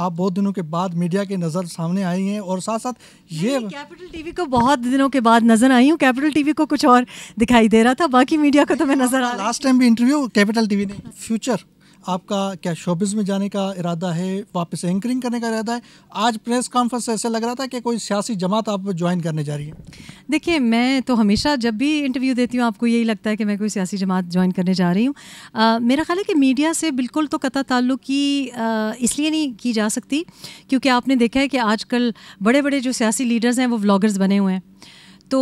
आप बहुत दिनों के बाद मीडिया के नज़र सामने आई हैं और साथ साथ ये कैपिटल टीवी को बहुत दिनों के बाद नज़र आई हूँ कैपिटल टीवी को कुछ और दिखाई दे रहा था बाकी मीडिया को तो मैं नज़र आ लास्ट टाइम भी इंटरव्यू कैपिटल टीवी ने फ्यूचर आपका क्या शोबिस में जाने का इरादा है वापस एंकरिंग करने का इरादा है आज प्रेस कॉन्फ्रेंस ऐसे लग रहा था कि कोई सियासी जमात आप ज्वाइन करने जा रही है देखिए मैं तो हमेशा जब भी इंटरव्यू देती हूँ आपको यही लगता है कि मैं कोई सियासी जमात ज्वाइन करने जा रही हूँ मेरा ख्याल है कि मीडिया से बिल्कुल तो कता ताल्लुक की इसलिए नहीं की जा सकती क्योंकि आपने देखा है कि आजकल बड़े बड़े जो सियासी लीडर्स हैं वो ब्लॉगर्स बने हुए हैं तो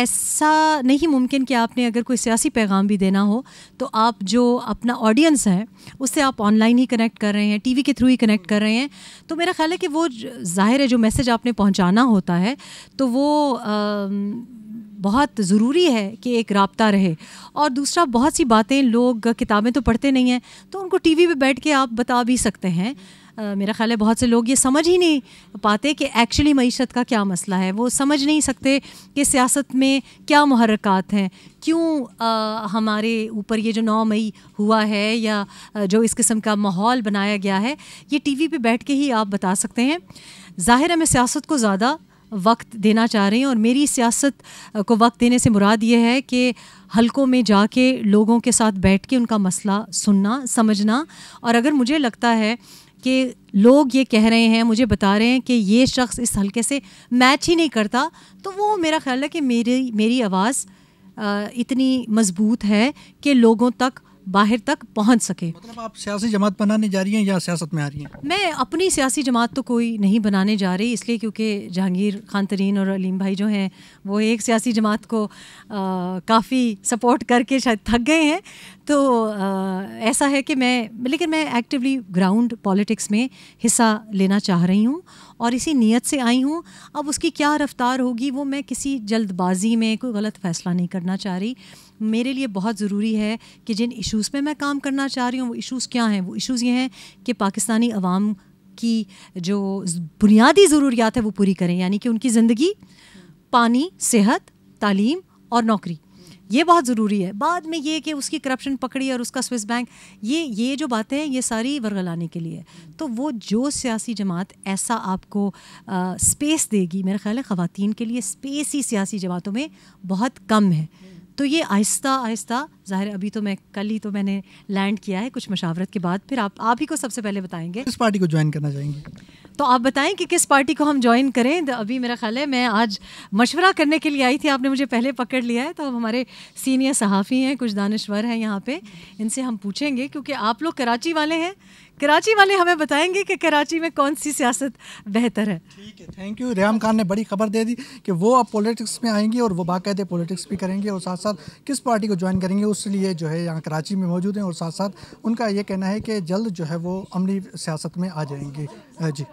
ऐसा नहीं मुमकिन कि आपने अगर कोई सियासी पैगाम भी देना हो तो आप जो अपना ऑडियंस है उससे आप ऑनलाइन ही कनेक्ट कर रहे हैं टीवी के थ्रू ही कनेक्ट कर रहे हैं तो मेरा ख्याल है कि वो जाहिर है जो मैसेज आपने पहुंचाना होता है तो वो आ, बहुत ज़रूरी है कि एक रबता रहे और दूसरा बहुत सी बातें लोग किताबें तो पढ़ते नहीं हैं तो उनको टी वी बैठ के आप बता भी सकते हैं मेरा ख्याल है बहुत से लोग ये समझ ही नहीं पाते कि एक्चुअली मीशत का क्या मसला है वो समझ नहीं सकते कि सियासत में क्या महरक़ात हैं क्यों हमारे ऊपर ये जो नौ मई हुआ है या जो इस किस्म का माहौल बनाया गया है ये टीवी पे बैठ के ही आप बता सकते हैं ज़ाहिर है मैं सियासत को ज़्यादा वक्त देना चाह रही हैं और मेरी सियासत को वक्त देने से मुराद ये है कि हलकों में जाके लोगों के साथ बैठ के उनका मसला सुनना समझना और अगर मुझे लगता है कि लोग ये कह रहे हैं मुझे बता रहे हैं कि ये शख्स इस हल्के से मैच ही नहीं करता तो वो मेरा ख्याल है कि मेरी मेरी आवाज़ इतनी मज़बूत है कि लोगों तक बाहर तक पहुंच सके मतलब आप सियासी जमात बनाने जा रही हैं या सियासत में आ रही हैं मैं अपनी सियासी जमात तो कोई नहीं बनाने जा रही इसलिए क्योंकि जहांगीर खान तरीन और अलीम भाई जो हैं वो एक सियासी जमात को काफ़ी सपोर्ट करके शायद थक गए हैं तो आ, ऐसा है कि मैं लेकिन मैं एक्टिवली ग्राउंड पॉलिटिक्स में हिस्सा लेना चाह रही हूँ और इसी नीयत से आई हूँ अब उसकी क्या रफ्तार होगी वो मैं किसी जल्दबाजी में कोई गलत फैसला नहीं करना चाह रही मेरे लिए बहुत ज़रूरी है कि जिन इशूज़ पे मैं काम करना चाह रही हूँ वो इशूज़ क्या हैं वो इशूज़ ये हैं कि पाकिस्तानी अवाम की जो बुनियादी ज़रूरियात है वो पूरी करें यानी कि उनकी ज़िंदगी पानी सेहत तालीम और नौकरी ये बहुत ज़रूरी है बाद में ये कि उसकी करप्शन पकड़ी और उसका स्विस बैंक ये ये जो बातें हैं ये सारी वर्गलाने के लिए तो वो जो सियासी जमात ऐसा आपको आ, स्पेस देगी मेरा ख्याल है ख़वान के लिए स्पेस ही सियासी जमातों में बहुत कम है तो ये आहिस्ता आहिस्ता ज़ाहिर अभी तो मैं कल ही तो मैंने लैंड किया है कुछ मशावरत के बाद फिर आप आप ही को सबसे पहले बताएंगे किस पार्टी को ज्वाइन करना चाहेंगे तो आप बताएं कि किस पार्टी को हम ज्वाइन करें तो अभी मेरा ख्याल है मैं आज मशवरा करने के लिए आई थी आपने मुझे पहले पकड़ लिया है तो हम हमारे सीनियर सहाफ़ी हैं कुछ दानश्वर हैं यहाँ पे इनसे हम पूछेंगे क्योंकि आप लोग कराची वाले हैं कराची वाले हमें बताएंगे कि कराची में कौन सी सियासत बेहतर है ठीक है थैंक यू रेहम खान ने बड़ी खबर दे दी कि वो अब पॉलिटिक्स में आएंगे और वो बाकायदे पॉलिटिक्स भी करेंगे और साथ साथ किस पार्टी को ज्वाइन करेंगे उस लिए जो है यहाँ कराची में मौजूद हैं और साथ साथ उनका ये कहना है कि जल्द जो है वो अमली सियासत में आ जाएंगे जी